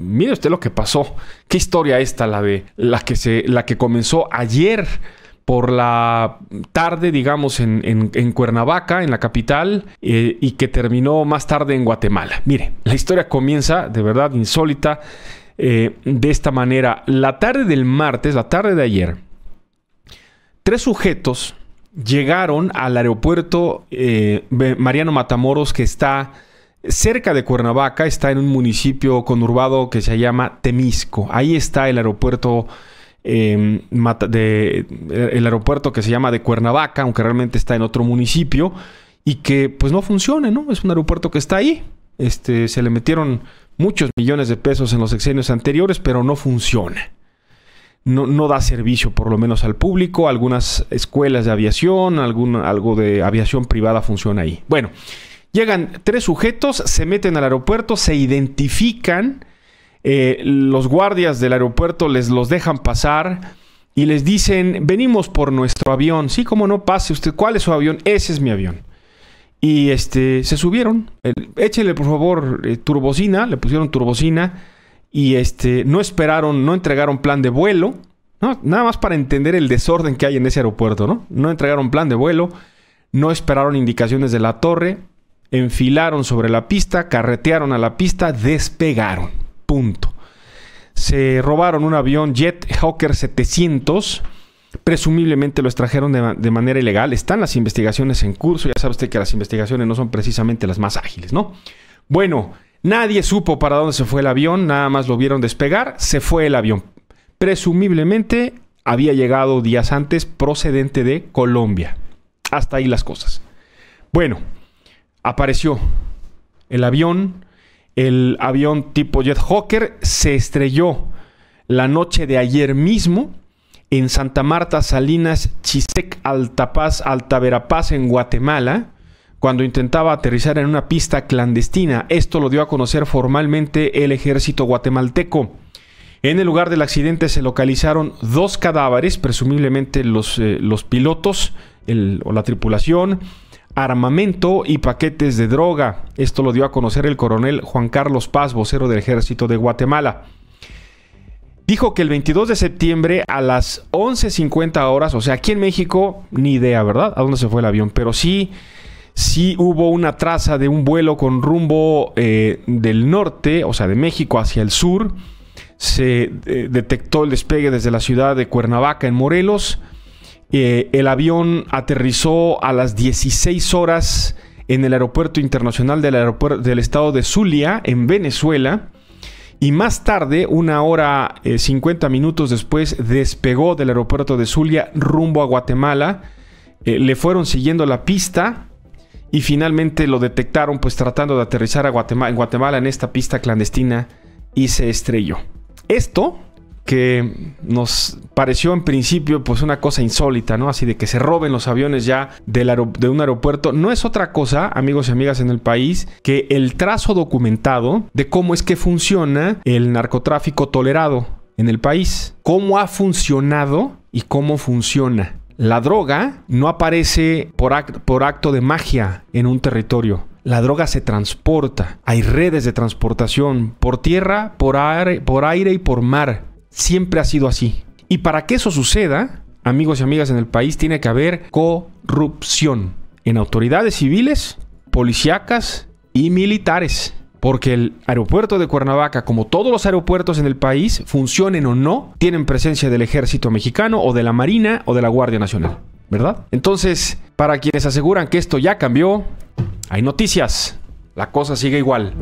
Mire usted lo que pasó. Qué historia esta, la de la que se, la que comenzó ayer por la tarde, digamos, en, Cuernavaca, en la capital, eh, y que terminó más tarde en Guatemala. Mire, la historia comienza de verdad insólita eh, de esta manera. La tarde del martes, la tarde de ayer, tres sujetos llegaron al aeropuerto eh, Mariano Matamoros que está Cerca de Cuernavaca está en un municipio conurbado que se llama Temisco. Ahí está el aeropuerto, em, de, el aeropuerto que se llama de Cuernavaca, aunque realmente está en otro municipio y que pues no funciona, ¿no? Es un aeropuerto que está ahí. Este, se le metieron muchos millones de pesos en los exenios anteriores, pero no funciona. No, no, da servicio por lo menos al público, algunas escuelas de aviación, algún, algo de aviación privada funciona ahí. Bueno, Llegan tres sujetos, se meten al aeropuerto, se identifican, eh, los guardias del aeropuerto les los dejan pasar y les dicen, venimos por nuestro avión, sí, como no pase usted, ¿cuál es su avión? Ese es mi avión. Y este, se subieron, échenle por favor eh, turbocina, le pusieron turbocina y este, no esperaron, no entregaron plan de vuelo, nada más para entender el desorden que hay en ese aeropuerto, ¿no? No entregaron plan de vuelo, no esperaron indicaciones de la torre, enfilaron sobre la pista, carretearon a la pista, despegaron. Punto. Se robaron un avión Jet Hawker 700. Presumiblemente lo extrajeron de, manera ilegal. Están las investigaciones en curso. Ya sabe usted que las investigaciones no son precisamente las más ágiles, ¿no? Bueno, nadie supo para dónde se fue el avión. Nada más lo vieron despegar. Se fue el avión. Presumiblemente había llegado días antes procedente de Colombia. Hasta ahí las cosas. Bueno, apareció el avión, el avión tipo Jet Hawker se estrelló la noche de ayer mismo en Santa Marta, Salinas, Chisec, Altapaz, Altaverapaz, en Guatemala, cuando intentaba aterrizar en una pista clandestina. Esto lo dio a conocer formalmente el ejército guatemalteco. En el lugar del accidente se localizaron dos cadáveres, presumiblemente los, eh, los pilotos o la tripulación, armamento y paquetes de droga. Esto lo dio a conocer el coronel Juan Carlos Paz, vocero del ejército de Guatemala. Dijo que el 22 de septiembre a las 11.50 horas, o sea, aquí en México, ni idea, ¿verdad? ¿A dónde se fue el avión? Pero sí, sí hubo una traza de un vuelo con rumbo eh, del norte, o sea, de México hacia el sur. Se eh, detectó el despegue desde la ciudad de Cuernavaca, en Morelos. Eh, el avión aterrizó a las 16 horas en el aeropuerto internacional del, estado de Zulia, en Venezuela. Y más tarde, una hora y eh, 50 minutos después, despegó del aeropuerto de Zulia rumbo a Guatemala. Eh, le fueron siguiendo la pista y finalmente lo detectaron pues tratando de aterrizar a Guatemala, en Guatemala en esta pista clandestina y se estrelló. Esto que nos pareció en principio pues una cosa insólita, ¿no? Así de que se roben los aviones ya de un aeropuerto, no es otra cosa, amigos y amigas en el país, que el trazo documentado de cómo es que funciona el narcotráfico tolerado en el país, cómo ha funcionado y cómo funciona. La droga no aparece por, por acto de magia en un territorio. La droga se transporta. Hay redes de transportación por tierra, por aire, por aire y por mar. Siempre ha sido así. Y para que eso suceda, amigos y amigas en el país, tiene que haber corrupción en autoridades civiles, policíacas y militares. Porque el aeropuerto de Cuernavaca, como todos los aeropuertos en el país, funcionen o no, tienen presencia del ejército mexicano o de la Marina o de la Guardia Nacional, ¿verdad? Entonces, para quienes aseguran que esto ya cambió, hay noticias. La cosa sigue igual.